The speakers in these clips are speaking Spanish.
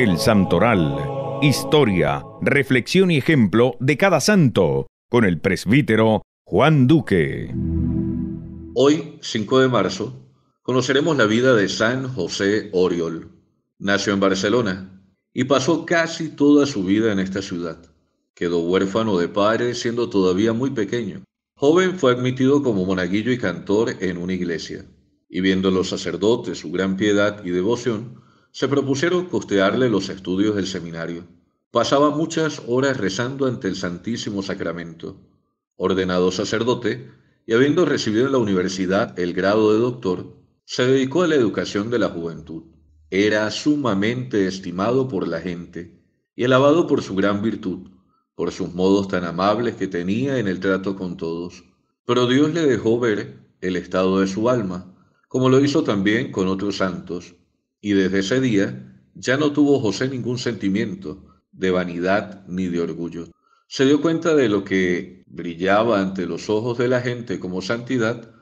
El Santoral. Historia, reflexión y ejemplo de cada santo, con el presbítero Juan Duque. Hoy, 5 de marzo, conoceremos la vida de San José Oriol. Nació en Barcelona y pasó casi toda su vida en esta ciudad. Quedó huérfano de padre siendo todavía muy pequeño. Joven fue admitido como monaguillo y cantor en una iglesia, y viendo los sacerdotes su gran piedad y devoción, se propusieron costearle los estudios del seminario. Pasaba muchas horas rezando ante el Santísimo Sacramento. Ordenado sacerdote y habiendo recibido en la universidad el grado de doctor, se dedicó a la educación de la juventud. Era sumamente estimado por la gente y alabado por su gran virtud, por sus modos tan amables que tenía en el trato con todos. Pero Dios le dejó ver el estado de su alma, como lo hizo también con otros santos, y desde ese día ya no tuvo José ningún sentimiento de vanidad ni de orgullo. Se dio cuenta de lo que brillaba ante los ojos de la gente como santidad,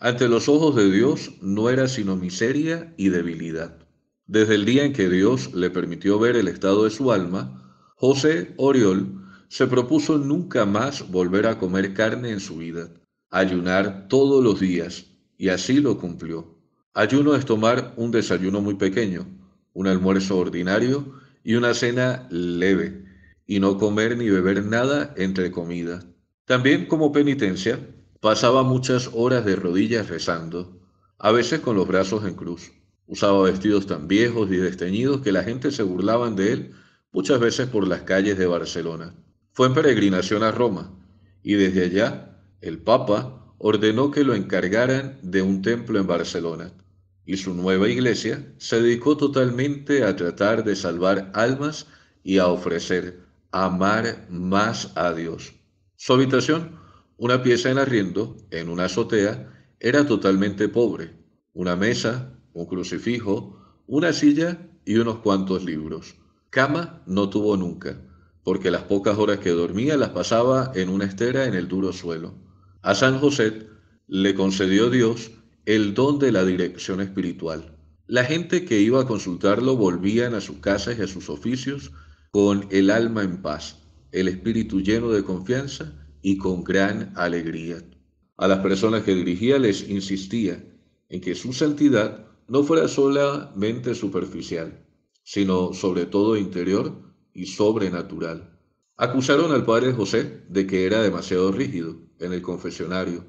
ante los ojos de Dios no era sino miseria y debilidad. Desde el día en que Dios le permitió ver el estado de su alma, José Oriol se propuso nunca más volver a comer carne en su vida, ayunar todos los días, y así lo cumplió. Ayuno es tomar un desayuno muy pequeño, un almuerzo ordinario y una cena leve, y no comer ni beber nada entre comida También como penitencia, pasaba muchas horas de rodillas rezando, a veces con los brazos en cruz. Usaba vestidos tan viejos y desteñidos que la gente se burlaban de él muchas veces por las calles de Barcelona. Fue en peregrinación a Roma, y desde allá el Papa ordenó que lo encargaran de un templo en Barcelona, y su nueva iglesia se dedicó totalmente a tratar de salvar almas y a ofrecer, amar más a Dios. Su habitación, una pieza en arriendo, en una azotea, era totalmente pobre, una mesa, un crucifijo, una silla y unos cuantos libros. Cama no tuvo nunca, porque las pocas horas que dormía las pasaba en una estera en el duro suelo. A San José le concedió Dios el don de la dirección espiritual. La gente que iba a consultarlo volvían a sus casas y a sus oficios con el alma en paz, el espíritu lleno de confianza y con gran alegría. A las personas que dirigía les insistía en que su santidad no fuera solamente superficial, sino sobre todo interior y sobrenatural. Acusaron al padre José de que era demasiado rígido en el confesionario,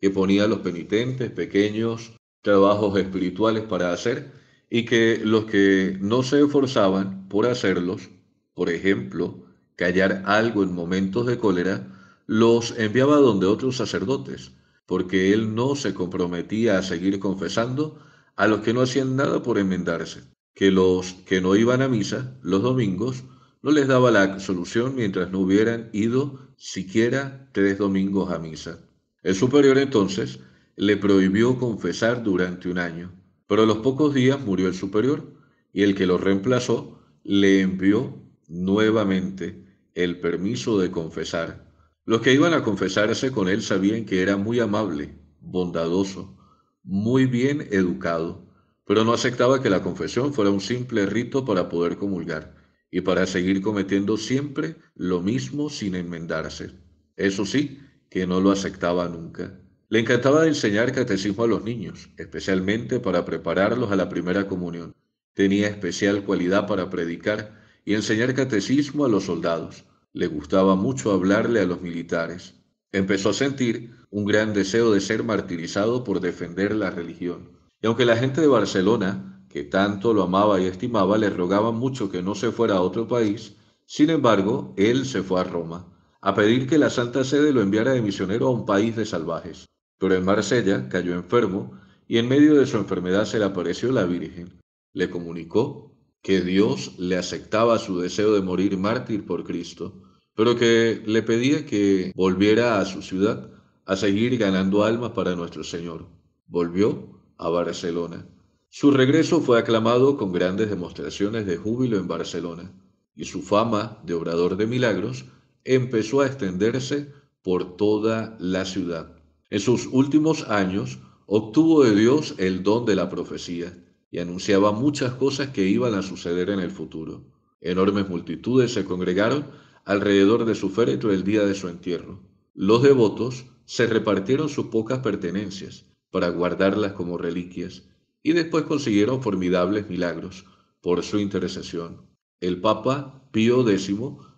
que ponía a los penitentes pequeños trabajos espirituales para hacer y que los que no se esforzaban por hacerlos, por ejemplo, callar algo en momentos de cólera, los enviaba donde otros sacerdotes, porque él no se comprometía a seguir confesando a los que no hacían nada por enmendarse, que los que no iban a misa los domingos no les daba la solución mientras no hubieran ido siquiera tres domingos a misa. El superior entonces le prohibió confesar durante un año, pero a los pocos días murió el superior y el que lo reemplazó le envió nuevamente el permiso de confesar. Los que iban a confesarse con él sabían que era muy amable, bondadoso, muy bien educado, pero no aceptaba que la confesión fuera un simple rito para poder comulgar y para seguir cometiendo siempre lo mismo sin enmendarse. Eso sí, que no lo aceptaba nunca. Le encantaba enseñar catecismo a los niños, especialmente para prepararlos a la primera comunión. Tenía especial cualidad para predicar y enseñar catecismo a los soldados. Le gustaba mucho hablarle a los militares. Empezó a sentir un gran deseo de ser martirizado por defender la religión. Y aunque la gente de Barcelona que tanto lo amaba y estimaba, le rogaba mucho que no se fuera a otro país. Sin embargo, él se fue a Roma a pedir que la Santa Sede lo enviara de misionero a un país de salvajes. Pero en Marsella cayó enfermo y en medio de su enfermedad se le apareció la Virgen. Le comunicó que Dios le aceptaba su deseo de morir mártir por Cristo, pero que le pedía que volviera a su ciudad a seguir ganando almas para nuestro Señor. Volvió a Barcelona. Su regreso fue aclamado con grandes demostraciones de júbilo en Barcelona y su fama de obrador de milagros empezó a extenderse por toda la ciudad. En sus últimos años obtuvo de Dios el don de la profecía y anunciaba muchas cosas que iban a suceder en el futuro. Enormes multitudes se congregaron alrededor de su féretro el día de su entierro. Los devotos se repartieron sus pocas pertenencias para guardarlas como reliquias y después consiguieron formidables milagros por su intercesión. El Papa Pío X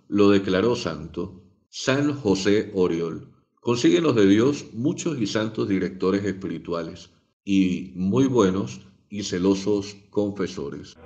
lo declaró santo, San José Oriol. Consiguen los de Dios muchos y santos directores espirituales y muy buenos y celosos confesores.